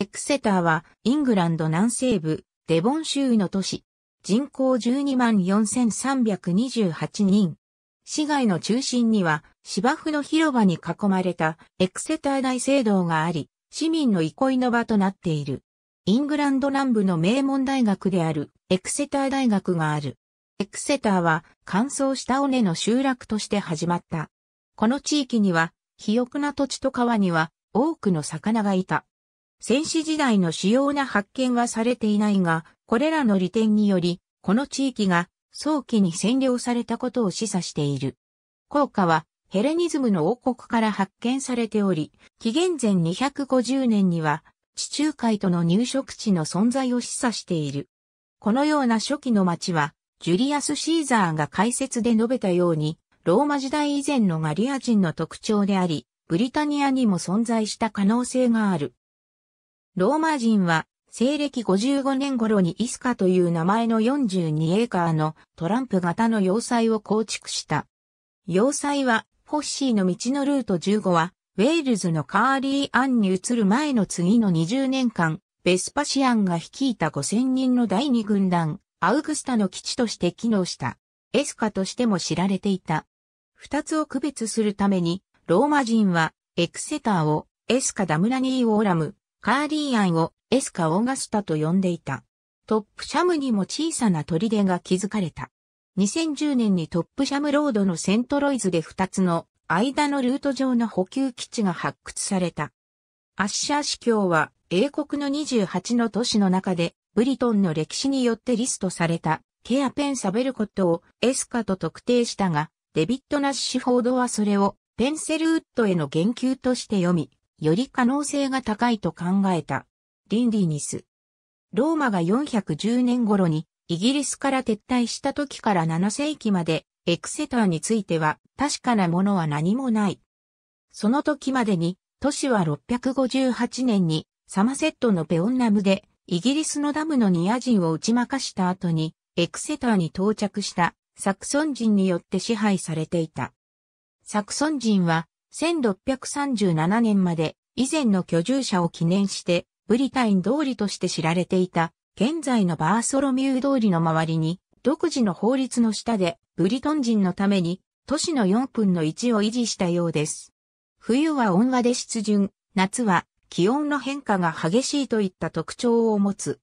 エクセターは、イングランド南西部、デボン州の都市。人口12万4328人。市街の中心には、芝生の広場に囲まれたエクセター大聖堂があり、市民の憩いの場となっている。イングランド南部の名門大学であるエクセター大学がある。エクセターは乾燥した尾根の集落として始まった。この地域には、肥沃な土地と川には多くの魚がいた。戦死時代の主要な発見はされていないが、これらの利点により、この地域が早期に占領されたことを示唆している。効果は、ヘレニズムの王国から発見されており、紀元前250年には、地中海との入植地の存在を示唆している。このような初期の町は、ジュリアス・シーザーが解説で述べたように、ローマ時代以前のガリア人の特徴であり、ブリタニアにも存在した可能性がある。ローマ人は、西暦55年頃にイスカという名前の42エーカーのトランプ型の要塞を構築した。要塞は、ホッシーの道のルート15は、ウェールズのカーリーアンに移る前の次の20年間、ベスパシアンが率いた5000人の第2軍団、アウグスタの基地として機能した。エスカとしても知られていた。二つを区別するために、ローマ人は、エクセターを、エスカダムラニーオーラム、カーリーアイをエスカ・オーガスタと呼んでいた。トップシャムにも小さな砦が築かれた。2010年にトップシャムロードのセントロイズで2つの間のルート上の補給基地が発掘された。アッシャー司教は英国の28の都市の中でブリトンの歴史によってリストされたケアペンサベルコットをエスカと特定したが、デビット・ナッシュフォードはそれをペンセルウッドへの言及として読み、より可能性が高いと考えた。リンディニス。ローマが410年頃にイギリスから撤退した時から7世紀までエクセターについては確かなものは何もない。その時までに都市は658年にサマセットのペオンナムでイギリスのダムのニア人を打ち負かした後にエクセターに到着したサクソン人によって支配されていた。サクソン人は1637年まで以前の居住者を記念してブリタイン通りとして知られていた現在のバーソロミュー通りの周りに独自の法律の下でブリトン人のために都市の4分の1を維持したようです。冬は温和で湿潤、夏は気温の変化が激しいといった特徴を持つ。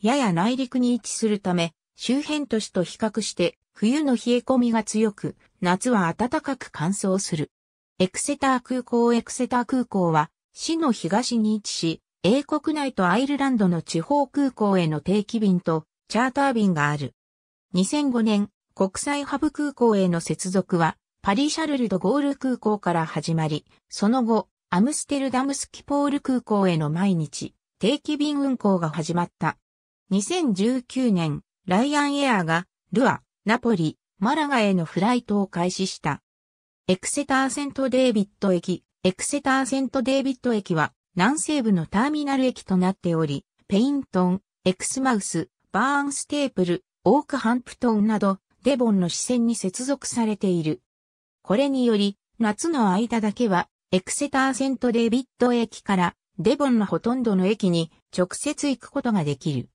やや内陸に位置するため、周辺都市と比較して冬の冷え込みが強く、夏は暖かく乾燥する。エクセター空港エクセター空港は、市の東に位置し、英国内とアイルランドの地方空港への定期便とチャーター便がある。2005年、国際ハブ空港への接続は、パリシャルルドゴール空港から始まり、その後、アムステルダムスキポール空港への毎日、定期便運航が始まった。2019年、ライアンエアが、ルア、ナポリ、マラガへのフライトを開始した。エクセターセントデイビッド駅、エクセターセントデイビッド駅は南西部のターミナル駅となっており、ペイントン、エクスマウス、バーンステープル、オークハンプトンなど、デボンの支線に接続されている。これにより、夏の間だけは、エクセターセントデイビッド駅からデボンのほとんどの駅に直接行くことができる。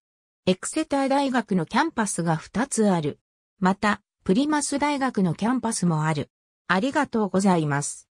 エクセター大学のキャンパスが2つある。また、プリマス大学のキャンパスもある。ありがとうございます。